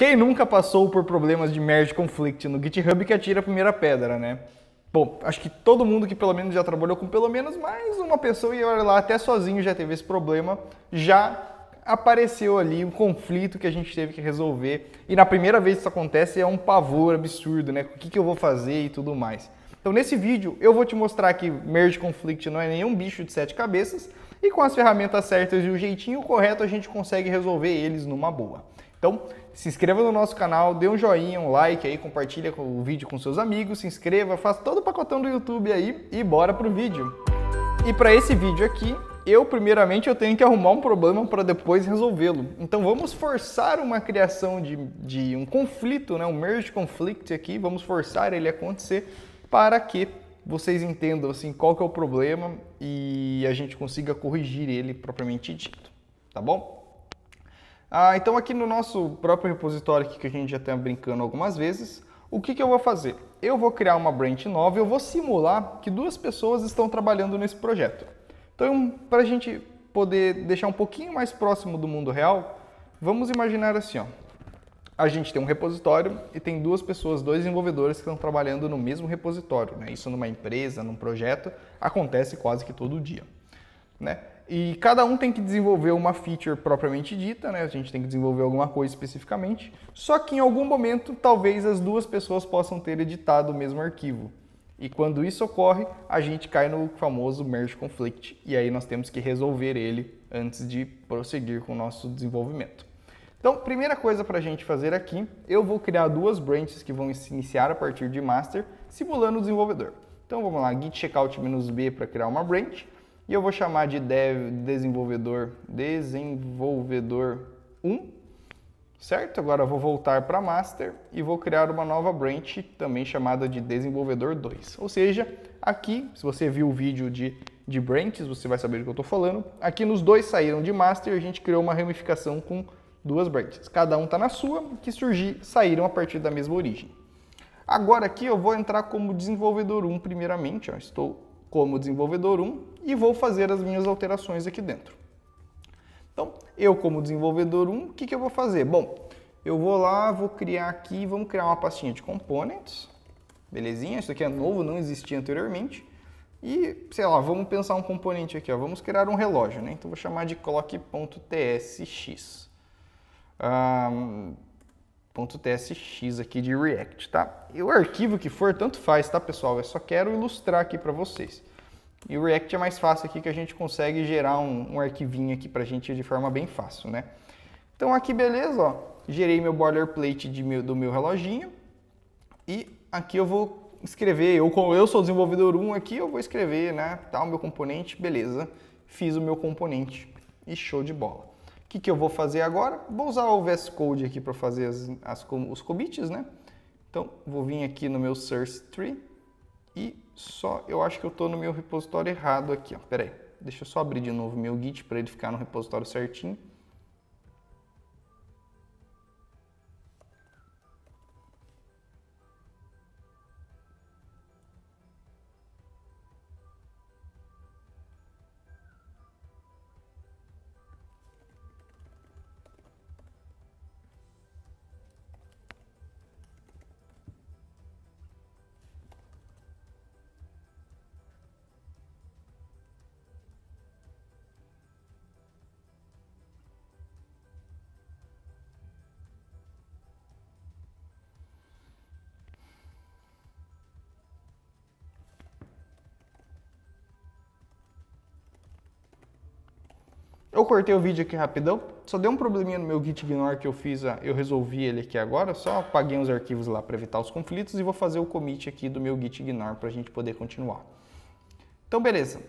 Quem nunca passou por problemas de merge conflict no GitHub que atira a primeira pedra, né? Bom, acho que todo mundo que pelo menos já trabalhou com pelo menos mais uma pessoa e olha lá, até sozinho já teve esse problema, já apareceu ali um conflito que a gente teve que resolver. E na primeira vez que isso acontece é um pavor absurdo, né? O que, que eu vou fazer e tudo mais. Então nesse vídeo eu vou te mostrar que Merge Conflict não é nenhum bicho de sete cabeças e com as ferramentas certas e o jeitinho correto a gente consegue resolver eles numa boa. Então, se inscreva no nosso canal, dê um joinha, um like aí, compartilha o vídeo com seus amigos, se inscreva, faz todo o pacotão do YouTube aí e bora pro vídeo. E para esse vídeo aqui, eu primeiramente eu tenho que arrumar um problema para depois resolvê-lo. Então vamos forçar uma criação de, de um conflito, né? um merge conflict aqui, vamos forçar ele acontecer para que vocês entendam assim qual que é o problema e a gente consiga corrigir ele propriamente dito, tá bom? Ah, então aqui no nosso próprio repositório que a gente já está brincando algumas vezes, o que, que eu vou fazer? Eu vou criar uma branch nova e eu vou simular que duas pessoas estão trabalhando nesse projeto. Então, para a gente poder deixar um pouquinho mais próximo do mundo real, vamos imaginar assim, ó. A gente tem um repositório e tem duas pessoas, dois desenvolvedores que estão trabalhando no mesmo repositório. Né? Isso numa empresa, num projeto, acontece quase que todo dia. Né? E cada um tem que desenvolver uma feature propriamente dita, né? A gente tem que desenvolver alguma coisa especificamente. Só que em algum momento, talvez as duas pessoas possam ter editado o mesmo arquivo. E quando isso ocorre, a gente cai no famoso merge conflict e aí nós temos que resolver ele antes de prosseguir com o nosso desenvolvimento. Então, primeira coisa para a gente fazer aqui, eu vou criar duas branches que vão se iniciar a partir de master, simulando o desenvolvedor. Então vamos lá, git checkout-b para criar uma branch e eu vou chamar de dev, desenvolvedor, desenvolvedor 1, certo? Agora vou voltar para master e vou criar uma nova branch também chamada de desenvolvedor 2. Ou seja, aqui, se você viu o vídeo de, de branches, você vai saber do que eu estou falando. Aqui nos dois saíram de master e a gente criou uma ramificação com duas branches. Cada um está na sua, que surgir, saíram a partir da mesma origem. Agora aqui eu vou entrar como desenvolvedor 1 primeiramente, ó, estou como desenvolvedor 1 e vou fazer as minhas alterações aqui dentro. Então, eu como desenvolvedor 1, o que, que eu vou fazer? Bom, eu vou lá, vou criar aqui, vamos criar uma pastinha de components, belezinha? Isso aqui é novo, não existia anteriormente. E, sei lá, vamos pensar um componente aqui, ó. vamos criar um relógio, né? Então, vou chamar de clock.tsx. .tsx aqui de React, tá? E o arquivo que for, tanto faz, tá, pessoal? Eu só quero ilustrar aqui para vocês. E o React é mais fácil aqui que a gente consegue gerar um, um arquivinho aqui para a gente de forma bem fácil, né? Então aqui, beleza, ó. Gerei meu boilerplate de meu, do meu reloginho. E aqui eu vou escrever, eu, eu sou desenvolvedor 1 aqui, eu vou escrever, né, tá, o meu componente, beleza. Fiz o meu componente e show de bola que, que eu vou fazer agora? Vou usar o VS Code aqui para fazer as, as, os commits, né? Então, vou vir aqui no meu source tree e só, eu acho que eu estou no meu repositório errado aqui, ó. Pera aí, deixa eu só abrir de novo meu git para ele ficar no repositório certinho. Eu cortei o vídeo aqui rapidão, só deu um probleminha no meu git ignore que eu fiz, a, eu resolvi ele aqui agora, só apaguei uns arquivos lá para evitar os conflitos e vou fazer o commit aqui do meu git ignore para a gente poder continuar. Então beleza,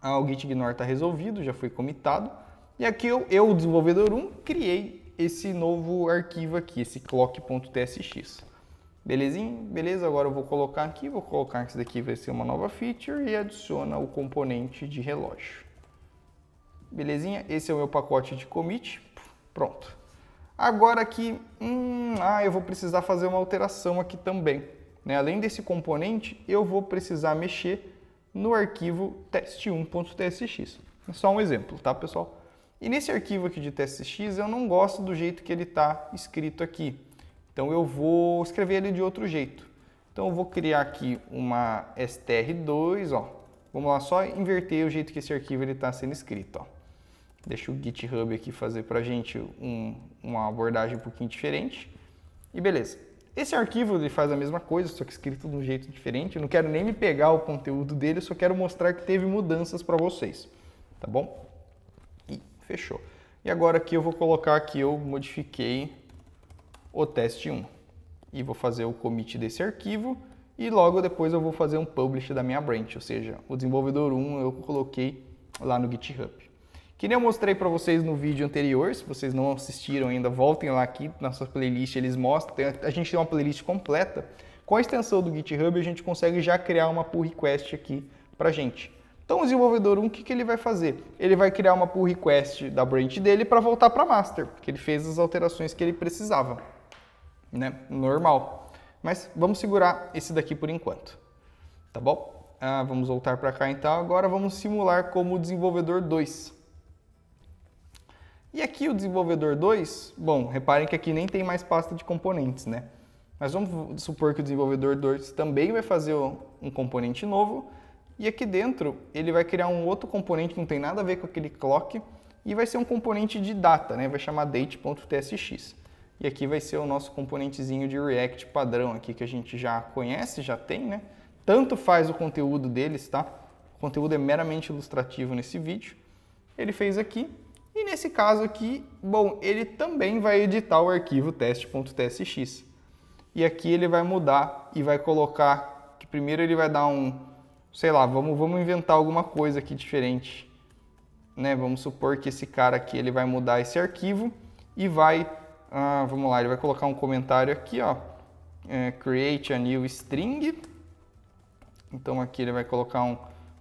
ah, o git ignore está resolvido, já foi comitado, e aqui eu, eu desenvolvedor 1, criei esse novo arquivo aqui, esse clock.tsx. Belezinha? Beleza, agora eu vou colocar aqui, vou colocar que isso daqui vai ser uma nova feature e adiciona o componente de relógio. Belezinha? Esse é o meu pacote de commit. Pronto. Agora aqui, hum, ah, eu vou precisar fazer uma alteração aqui também. Né? Além desse componente, eu vou precisar mexer no arquivo test1.tsx. É só um exemplo, tá, pessoal? E nesse arquivo aqui de tstx, eu não gosto do jeito que ele está escrito aqui. Então eu vou escrever ele de outro jeito. Então eu vou criar aqui uma str2, ó. Vamos lá, só inverter o jeito que esse arquivo está sendo escrito, ó. Deixa o GitHub aqui fazer para a gente um, uma abordagem um pouquinho diferente. E beleza. Esse arquivo ele faz a mesma coisa, só que escrito de um jeito diferente. Eu não quero nem me pegar o conteúdo dele, só quero mostrar que teve mudanças para vocês. Tá bom? E fechou. E agora aqui eu vou colocar que eu modifiquei o teste 1. E vou fazer o commit desse arquivo e logo depois eu vou fazer um publish da minha branch, ou seja, o desenvolvedor 1 eu coloquei lá no GitHub que nem eu mostrei para vocês no vídeo anterior, se vocês não assistiram ainda, voltem lá aqui na sua playlist, eles mostram, a gente tem uma playlist completa. Com a extensão do GitHub, a gente consegue já criar uma pull request aqui para gente. Então, o desenvolvedor 1, o que, que ele vai fazer? Ele vai criar uma pull request da branch dele para voltar para master, porque ele fez as alterações que ele precisava, né? Normal. Mas vamos segurar esse daqui por enquanto, tá bom? Ah, vamos voltar para cá então. Agora vamos simular como o desenvolvedor 2. E aqui o desenvolvedor 2, bom, reparem que aqui nem tem mais pasta de componentes, né? Mas vamos supor que o desenvolvedor 2 também vai fazer um componente novo e aqui dentro ele vai criar um outro componente que não tem nada a ver com aquele clock e vai ser um componente de data, né? vai chamar date.tsx. E aqui vai ser o nosso componentezinho de React padrão aqui que a gente já conhece, já tem, né? Tanto faz o conteúdo deles, tá? O conteúdo é meramente ilustrativo nesse vídeo. Ele fez aqui, e nesse caso aqui, bom, ele também vai editar o arquivo teste.tsx. E aqui ele vai mudar e vai colocar que primeiro ele vai dar um, sei lá, vamos, vamos inventar alguma coisa aqui diferente. Né? Vamos supor que esse cara aqui ele vai mudar esse arquivo e vai, ah, vamos lá, ele vai colocar um comentário aqui, ó, é, create a new string. Então aqui ele vai colocar um,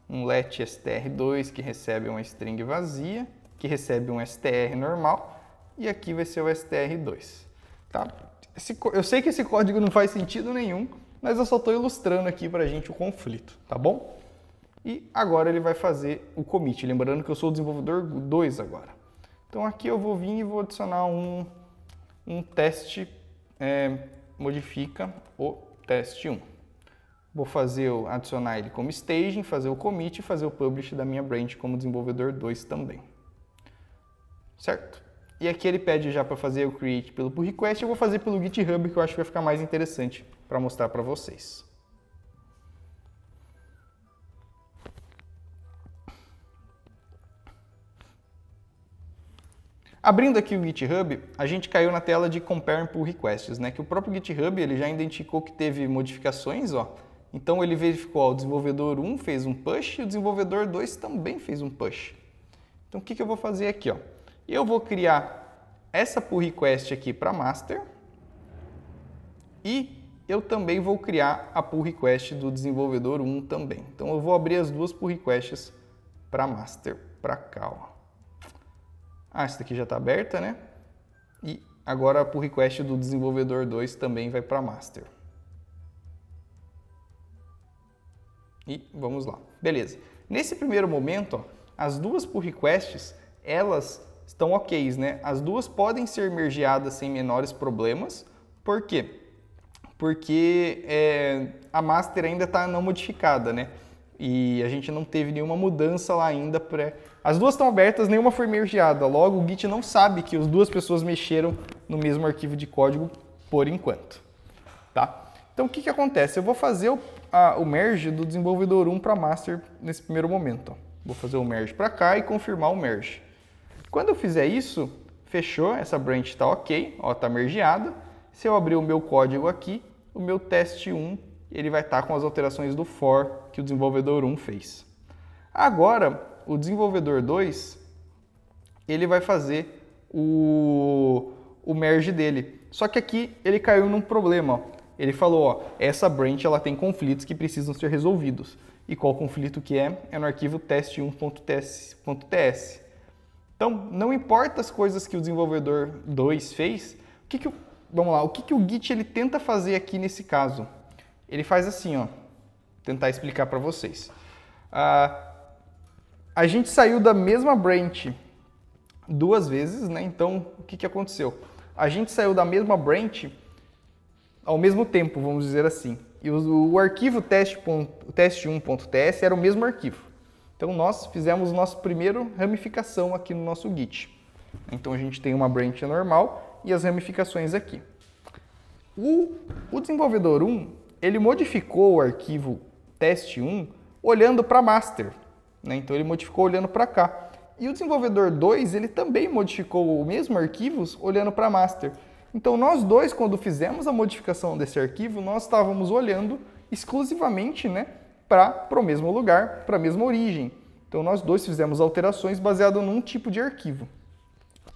um let str2 que recebe uma string vazia que recebe um STR normal, e aqui vai ser o STR2. Tá? Esse, eu sei que esse código não faz sentido nenhum, mas eu só estou ilustrando aqui para a gente o conflito, tá bom? E agora ele vai fazer o commit, lembrando que eu sou o desenvolvedor 2 agora. Então aqui eu vou vir e vou adicionar um, um teste, é, modifica o teste 1. Vou fazer, adicionar ele como staging, fazer o commit e fazer o publish da minha branch como desenvolvedor 2 também certo? E aqui ele pede já para fazer o create pelo pull request, eu vou fazer pelo GitHub que eu acho que vai ficar mais interessante para mostrar para vocês. Abrindo aqui o GitHub, a gente caiu na tela de Compare Pull Requests, né? que o próprio GitHub ele já identificou que teve modificações. Ó. Então ele verificou, ó, o desenvolvedor 1 fez um push e o desenvolvedor 2 também fez um push. Então o que, que eu vou fazer aqui? Ó? Eu vou criar essa pull request aqui para master e eu também vou criar a pull request do desenvolvedor 1 também. Então eu vou abrir as duas pull requests para master para cá. Ó. Ah, essa daqui já está aberta, né? E agora a pull request do desenvolvedor 2 também vai para master. E vamos lá. Beleza. Nesse primeiro momento, ó, as duas pull requests, elas estão ok, né? As duas podem ser mergeadas sem menores problemas. Por quê? Porque é, a master ainda está não modificada, né? E a gente não teve nenhuma mudança lá ainda. Pra... As duas estão abertas, nenhuma foi mergeada. Logo, o Git não sabe que as duas pessoas mexeram no mesmo arquivo de código por enquanto. Tá? Então, o que, que acontece? Eu vou fazer o, a, o merge do desenvolvedor 1 para master nesse primeiro momento. Ó. Vou fazer o merge para cá e confirmar o merge. Quando eu fizer isso, fechou, essa branch está ok, está mergeada. Se eu abrir o meu código aqui, o meu teste 1 ele vai estar tá com as alterações do for que o desenvolvedor 1 fez. Agora, o desenvolvedor 2 ele vai fazer o, o merge dele. Só que aqui ele caiu num problema. Ó. Ele falou, ó, essa branch ela tem conflitos que precisam ser resolvidos. E qual conflito que é? É no arquivo test1.ts. Então, não importa as coisas que o desenvolvedor 2 fez, o que que o, vamos lá, o que, que o Git ele tenta fazer aqui nesse caso? Ele faz assim, ó, tentar explicar para vocês. Ah, a gente saiu da mesma branch duas vezes, né? Então, o que, que aconteceu? A gente saiu da mesma branch ao mesmo tempo, vamos dizer assim. E o, o arquivo teste.test1.ts era o mesmo arquivo. Então nós fizemos nosso primeiro ramificação aqui no nosso Git. Então a gente tem uma branch normal e as ramificações aqui. O, o desenvolvedor 1, ele modificou o arquivo teste 1 olhando para master. Né? Então ele modificou olhando para cá. E o desenvolvedor 2, ele também modificou o mesmo arquivo olhando para master. Então nós dois, quando fizemos a modificação desse arquivo, nós estávamos olhando exclusivamente né, para o mesmo lugar, para a mesma origem. Então nós dois fizemos alterações baseado num tipo de arquivo.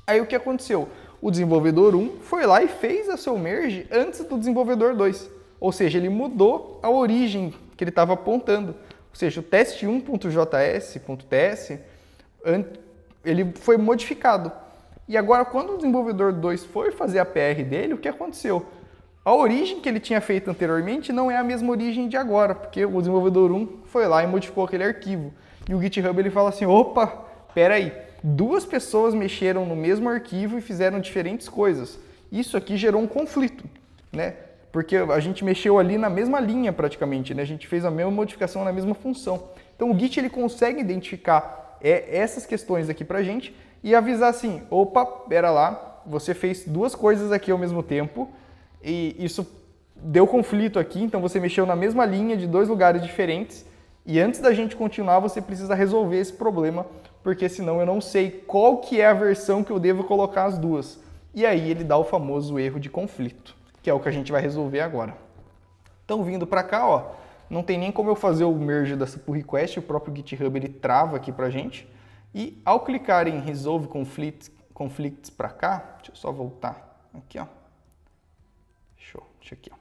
Aí o que aconteceu? O desenvolvedor 1 foi lá e fez a seu merge antes do desenvolvedor 2. Ou seja, ele mudou a origem que ele estava apontando. Ou seja, o teste 1.js.ts ele foi modificado. E agora quando o desenvolvedor 2 foi fazer a PR dele, o que aconteceu? a origem que ele tinha feito anteriormente não é a mesma origem de agora, porque o desenvolvedor 1 foi lá e modificou aquele arquivo. E o GitHub ele fala assim: opa, peraí, duas pessoas mexeram no mesmo arquivo e fizeram diferentes coisas. Isso aqui gerou um conflito, né? Porque a gente mexeu ali na mesma linha praticamente, né? A gente fez a mesma modificação na mesma função. Então o Git ele consegue identificar é, essas questões aqui pra gente e avisar assim: opa, pera lá, você fez duas coisas aqui ao mesmo tempo e isso deu conflito aqui, então você mexeu na mesma linha de dois lugares diferentes. E antes da gente continuar, você precisa resolver esse problema, porque senão eu não sei qual que é a versão que eu devo colocar as duas. E aí ele dá o famoso erro de conflito, que é o que a gente vai resolver agora. Então vindo para cá, ó, não tem nem como eu fazer o merge dessa pull request, o próprio GitHub ele trava aqui pra gente. E ao clicar em resolve conflict, conflicts para cá, deixa eu só voltar aqui, ó. Deixa aqui, ó.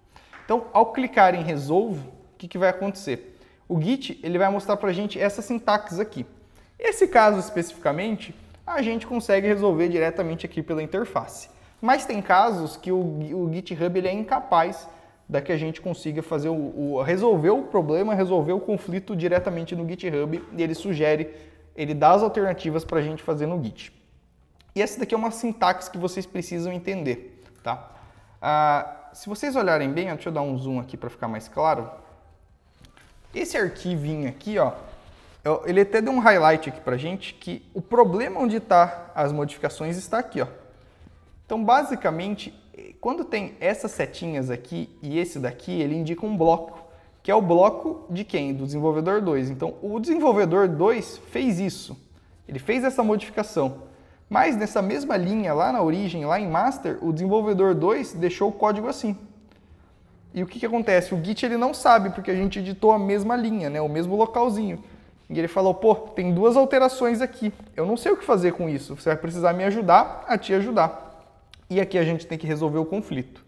Então, ao clicar em Resolve, o que, que vai acontecer? O Git ele vai mostrar para a gente essa sintaxe aqui. Esse caso especificamente, a gente consegue resolver diretamente aqui pela interface. Mas tem casos que o, o GitHub ele é incapaz da que a gente consiga fazer o, o, resolver o problema, resolver o conflito diretamente no GitHub e ele sugere, ele dá as alternativas para a gente fazer no Git. E essa daqui é uma sintaxe que vocês precisam entender, tá? Ah, se vocês olharem bem, deixa eu dar um zoom aqui para ficar mais claro. Esse arquivinho aqui, ó, ele até deu um highlight aqui para gente que o problema onde está as modificações está aqui, ó. Então, basicamente, eh, quando tem essas setinhas aqui e esse daqui, ele indica um bloco, que é o bloco de quem? Do desenvolvedor 2. Então, o desenvolvedor 2 fez isso. Ele fez essa modificação. Mas nessa mesma linha, lá na origem, lá em master, o desenvolvedor 2 deixou o código assim. E o que, que acontece? O Git ele não sabe, porque a gente editou a mesma linha, né? o mesmo localzinho. E ele falou, pô, tem duas alterações aqui. Eu não sei o que fazer com isso. Você vai precisar me ajudar a te ajudar. E aqui a gente tem que resolver o conflito.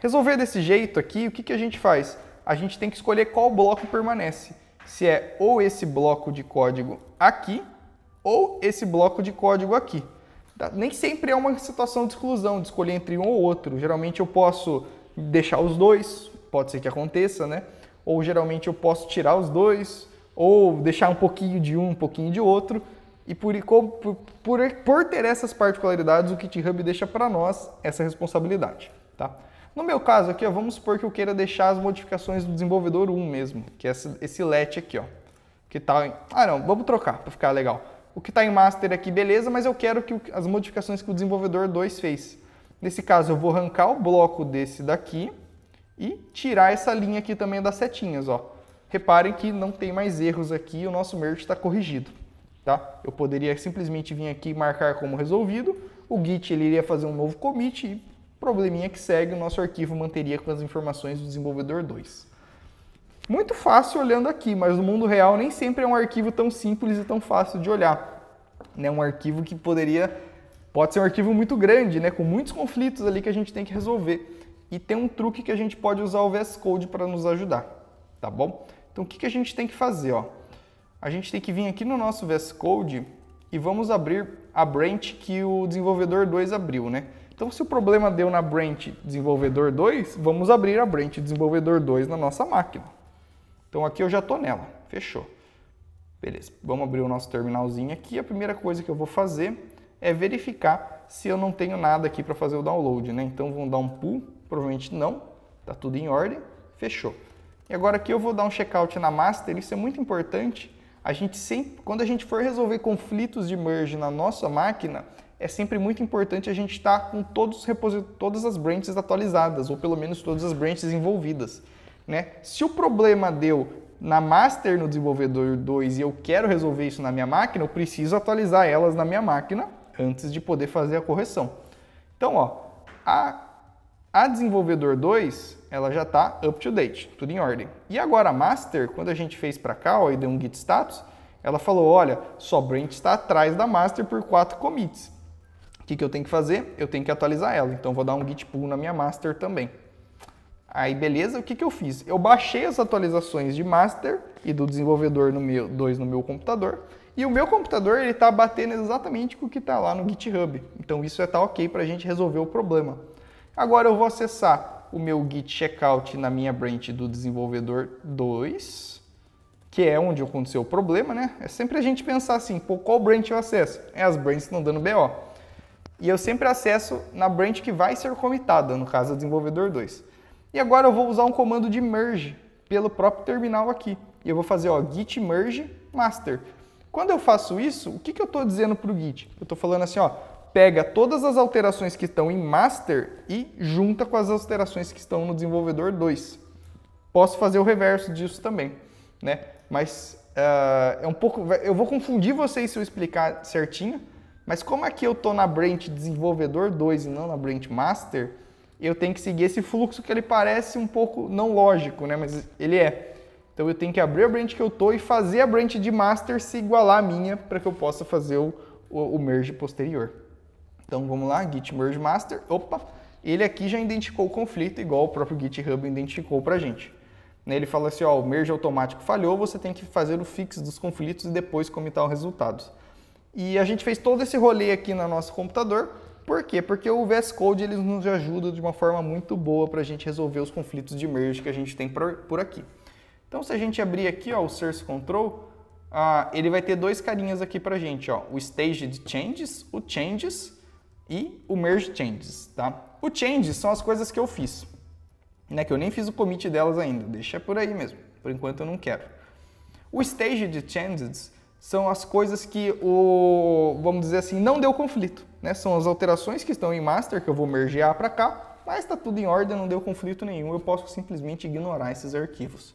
Resolver desse jeito aqui, o que, que a gente faz? A gente tem que escolher qual bloco permanece. Se é ou esse bloco de código aqui, ou esse bloco de código aqui. Tá? Nem sempre é uma situação de exclusão, de escolher entre um ou outro. Geralmente eu posso deixar os dois, pode ser que aconteça, né? Ou geralmente eu posso tirar os dois, ou deixar um pouquinho de um, um pouquinho de outro. E por, por, por, por ter essas particularidades, o GitHub deixa para nós essa responsabilidade, tá? No meu caso aqui, ó, vamos supor que eu queira deixar as modificações do desenvolvedor 1 mesmo, que é esse, esse let aqui, ó. Que tá... Ah, não, vamos trocar para ficar legal o que está em master aqui, beleza, mas eu quero que as modificações que o desenvolvedor 2 fez. Nesse caso, eu vou arrancar o bloco desse daqui e tirar essa linha aqui também das setinhas. Ó. Reparem que não tem mais erros aqui, o nosso merge está corrigido. Tá? Eu poderia simplesmente vir aqui e marcar como resolvido, o Git ele iria fazer um novo commit e probleminha que segue, o nosso arquivo manteria com as informações do desenvolvedor 2. Muito fácil olhando aqui, mas no mundo real nem sempre é um arquivo tão simples e tão fácil de olhar. Né? Um arquivo que poderia. Pode ser um arquivo muito grande, né? com muitos conflitos ali que a gente tem que resolver. E tem um truque que a gente pode usar o VS Code para nos ajudar. Tá bom? Então o que, que a gente tem que fazer? Ó? A gente tem que vir aqui no nosso VS Code e vamos abrir a branch que o desenvolvedor 2 abriu, né? Então, se o problema deu na branch desenvolvedor 2, vamos abrir a branch desenvolvedor 2 na nossa máquina. Então aqui eu já estou nela, fechou. Beleza, vamos abrir o nosso terminalzinho aqui. A primeira coisa que eu vou fazer é verificar se eu não tenho nada aqui para fazer o download, né? Então vamos dar um pull, provavelmente não, tá tudo em ordem, fechou. E agora aqui eu vou dar um checkout na master, isso é muito importante. A gente sempre, quando a gente for resolver conflitos de merge na nossa máquina, é sempre muito importante a gente estar tá com todos os todas as branches atualizadas, ou pelo menos todas as branches envolvidas. Né? Se o problema deu na master no desenvolvedor 2 e eu quero resolver isso na minha máquina, eu preciso atualizar elas na minha máquina antes de poder fazer a correção. Então, ó, a, a desenvolvedor 2, ela já está up to date, tudo em ordem. E agora a master, quando a gente fez para cá, ó, e deu um git status, ela falou, olha, só branch está atrás da master por quatro commits. O que, que eu tenho que fazer? Eu tenho que atualizar ela. Então, vou dar um git pull na minha master também. Aí beleza, o que, que eu fiz? Eu baixei as atualizações de master e do desenvolvedor no meu, 2 no meu computador. E o meu computador ele está batendo exatamente com o que está lá no GitHub. Então isso está ok para a gente resolver o problema. Agora eu vou acessar o meu git checkout na minha branch do desenvolvedor 2, que é onde aconteceu o problema, né? É sempre a gente pensar assim, pô, qual branch eu acesso? É as branches estão dando BO. E eu sempre acesso na branch que vai ser comitada, no caso, o desenvolvedor 2. E agora eu vou usar um comando de merge pelo próprio terminal aqui. E eu vou fazer ó, git merge master. Quando eu faço isso, o que, que eu estou dizendo para o git? Eu estou falando assim, ó, pega todas as alterações que estão em master e junta com as alterações que estão no desenvolvedor 2. Posso fazer o reverso disso também, né? Mas uh, é um pouco... Eu vou confundir vocês se eu explicar certinho, mas como aqui eu estou na branch desenvolvedor 2 e não na branch master, eu tenho que seguir esse fluxo que ele parece um pouco não lógico, né? Mas ele é. Então eu tenho que abrir a branch que eu tô e fazer a branch de master se igualar à minha para que eu possa fazer o, o, o, merge posterior. Então vamos lá, git merge master. Opa, ele aqui já identificou o conflito igual o próprio GitHub identificou para gente. Né, ele fala assim, ó, o merge automático falhou, você tem que fazer o fix dos conflitos e depois comitar os resultados. E a gente fez todo esse rolê aqui no nosso computador por quê? Porque o VS Code ele nos ajuda de uma forma muito boa para a gente resolver os conflitos de merge que a gente tem por, aqui. Então, se a gente abrir aqui ó, o Source Control, ah, ele vai ter dois carinhas aqui para a gente, ó, o Stage de Changes, o Changes e o Merge Changes. Tá? O Changes são as coisas que eu fiz, né, que eu nem fiz o commit delas ainda, deixa por aí mesmo, por enquanto eu não quero. O Stage de Changes são as coisas que o, vamos dizer assim, não deu conflito, né? São as alterações que estão em master que eu vou mergear para cá, mas está tudo em ordem, não deu conflito nenhum, eu posso simplesmente ignorar esses arquivos.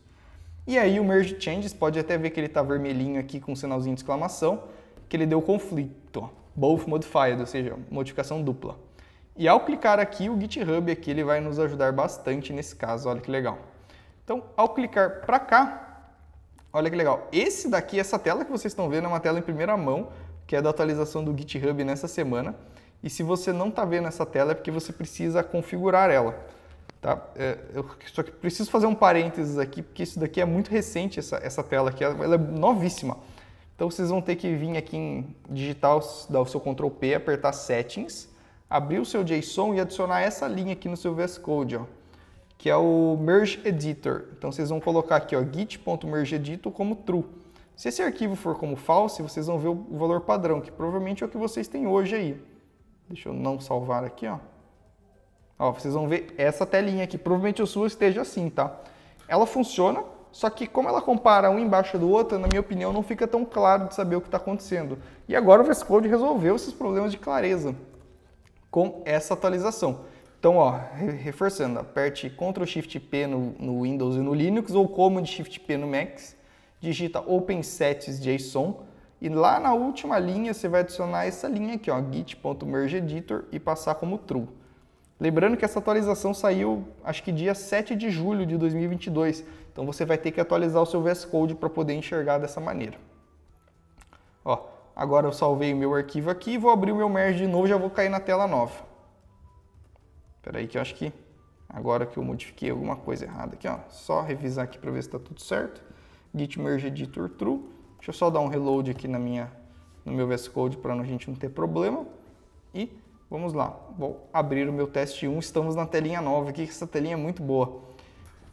E aí o merge changes pode até ver que ele está vermelhinho aqui com um sinalzinho de exclamação, que ele deu conflito, both modified, ou seja, modificação dupla. E ao clicar aqui, o GitHub aqui ele vai nos ajudar bastante nesse caso, olha que legal. Então, ao clicar para cá, Olha que legal. Esse daqui, essa tela que vocês estão vendo é uma tela em primeira mão, que é da atualização do GitHub nessa semana. E se você não está vendo essa tela é porque você precisa configurar ela. Tá? É, eu só que preciso fazer um parênteses aqui, porque isso daqui é muito recente, essa, essa tela aqui, ela é novíssima. Então vocês vão ter que vir aqui em digital, dar o seu Ctrl P, apertar Settings, abrir o seu JSON e adicionar essa linha aqui no seu VS Code. Ó que é o merge editor. Então vocês vão colocar aqui, ó, git.mergeEdit como true. Se esse arquivo for como false, vocês vão ver o valor padrão, que provavelmente é o que vocês têm hoje aí. Deixa eu não salvar aqui, ó. Ó, vocês vão ver essa telinha aqui. Provavelmente o sua esteja assim, tá? Ela funciona, só que como ela compara um embaixo do outro, na minha opinião, não fica tão claro de saber o que está acontecendo. E agora o VS Code resolveu esses problemas de clareza com essa atualização. Então, ó, reforçando, aperte Ctrl Shift P no, no Windows e no Linux ou Command Shift P no Mac, digita Open Sets JSON e lá na última linha você vai adicionar essa linha aqui, ó, git.mergeEditor e passar como true. Lembrando que essa atualização saiu, acho que dia 7 de julho de 2022, então você vai ter que atualizar o seu VS Code para poder enxergar dessa maneira. Ó, agora eu salvei o meu arquivo aqui, vou abrir o meu merge de novo, já vou cair na tela nova. Espera aí que eu acho que agora que eu modifiquei alguma coisa errada aqui, ó. Só revisar aqui para ver se está tudo certo. Git merge editor true. Deixa eu só dar um reload aqui na minha, no meu VS Code para a gente não ter problema. E vamos lá. Vou abrir o meu teste 1. Estamos na telinha nova aqui, que essa telinha é muito boa.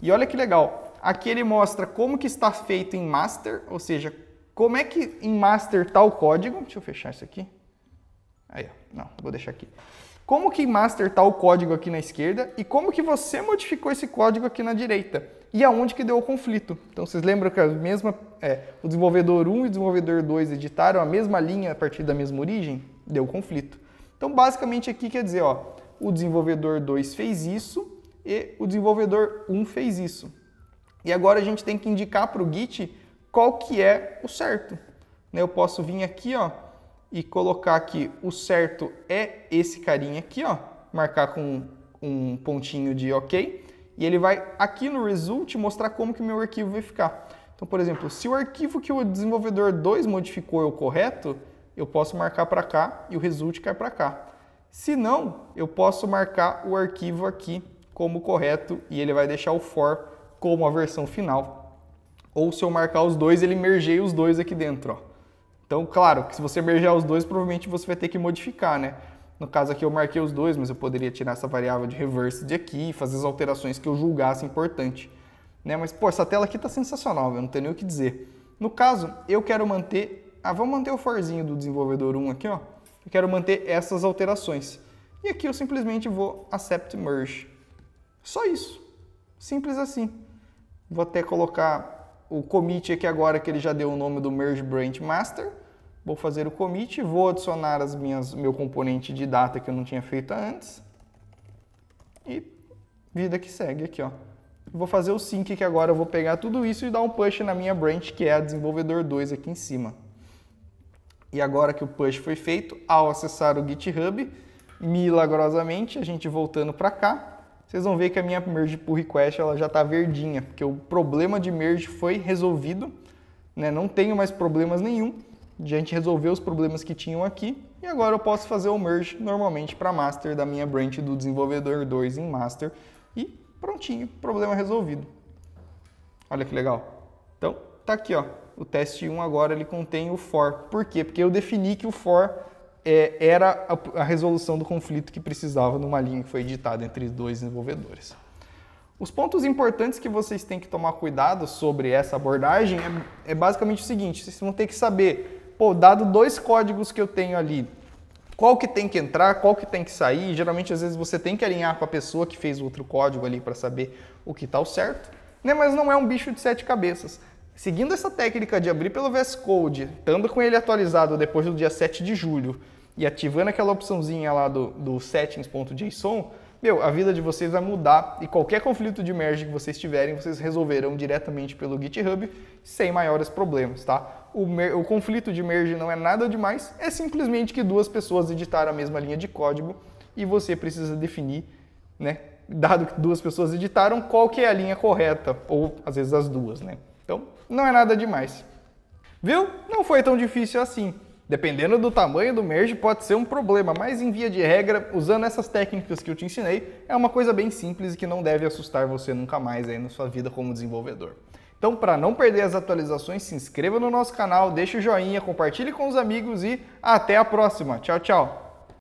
E olha que legal. Aqui ele mostra como que está feito em master, ou seja, como é que em master está o código. Deixa eu fechar isso aqui. Aí, ó. Não, vou deixar aqui como que master está o código aqui na esquerda e como que você modificou esse código aqui na direita e aonde que deu o conflito. Então vocês lembram que a mesma, é, o desenvolvedor 1 e o desenvolvedor 2 editaram a mesma linha a partir da mesma origem? Deu conflito. Então basicamente aqui quer dizer, ó, o desenvolvedor 2 fez isso e o desenvolvedor 1 fez isso. E agora a gente tem que indicar para o Git qual que é o certo. Né, eu posso vir aqui ó, e colocar aqui o certo é esse carinha aqui, ó, marcar com um pontinho de OK, e ele vai aqui no result mostrar como que o meu arquivo vai ficar. Então, por exemplo, se o arquivo que o desenvolvedor 2 modificou é o correto, eu posso marcar para cá e o result cai para cá. Se não, eu posso marcar o arquivo aqui como correto e ele vai deixar o for como a versão final. Ou se eu marcar os dois, ele mergeia os dois aqui dentro, ó. Então, claro, que se você mergear os dois, provavelmente você vai ter que modificar, né? No caso aqui eu marquei os dois, mas eu poderia tirar essa variável de reverse de aqui e fazer as alterações que eu julgasse importante. Né? Mas, pô, essa tela aqui tá sensacional, eu não tenho nem o que dizer. No caso, eu quero manter... Ah, vamos manter o forzinho do desenvolvedor 1 aqui, ó. Eu quero manter essas alterações. E aqui eu simplesmente vou accept merge. Só isso. Simples assim. Vou até colocar o commit aqui agora que ele já deu o nome do merge branch master. Vou fazer o commit, vou adicionar as minhas meu componente de data que eu não tinha feito antes. E vida que segue aqui, ó. Vou fazer o sync que agora eu vou pegar tudo isso e dar um push na minha branch que é a desenvolvedor 2 aqui em cima. E agora que o push foi feito, ao acessar o GitHub, milagrosamente, a gente voltando para cá, vocês vão ver que a minha merge pull request ela já está verdinha, porque o problema de merge foi resolvido, né? não tenho mais problemas nenhum, a gente resolveu os problemas que tinham aqui, e agora eu posso fazer o merge normalmente para master da minha branch do desenvolvedor 2 em master, e prontinho, problema resolvido. Olha que legal. Então, tá aqui, ó. o teste 1 agora ele contém o for. Por quê? Porque eu defini que o for é, era a, a resolução do conflito que precisava numa linha que foi editada entre dois desenvolvedores. Os pontos importantes que vocês têm que tomar cuidado sobre essa abordagem é, é, basicamente o seguinte: vocês vão ter que saber, pô, dado dois códigos que eu tenho ali, qual que tem que entrar, qual que tem que sair. geralmente, às vezes, você tem que alinhar com a pessoa que fez outro código ali para saber o que está certo, né? Mas não é um bicho de sete cabeças. Seguindo essa técnica de abrir pelo VS Code, estando com ele atualizado depois do dia 7 de julho e ativando aquela opçãozinha lá do, do settings.json, meu, a vida de vocês vai mudar e qualquer conflito de merge que vocês tiverem, vocês resolverão diretamente pelo GitHub sem maiores problemas, tá? O, o, conflito de merge não é nada demais, é simplesmente que duas pessoas editaram a mesma linha de código e você precisa definir, né? Dado que duas pessoas editaram, qual que é a linha correta, ou às vezes as duas, né? Então, não é nada demais. Viu? Não foi tão difícil assim. Dependendo do tamanho do merge pode ser um problema, mas em via de regra, usando essas técnicas que eu te ensinei, é uma coisa bem simples e que não deve assustar você nunca mais aí na sua vida como desenvolvedor. Então, para não perder as atualizações, se inscreva no nosso canal, deixe o joinha, compartilhe com os amigos e até a próxima. Tchau, tchau!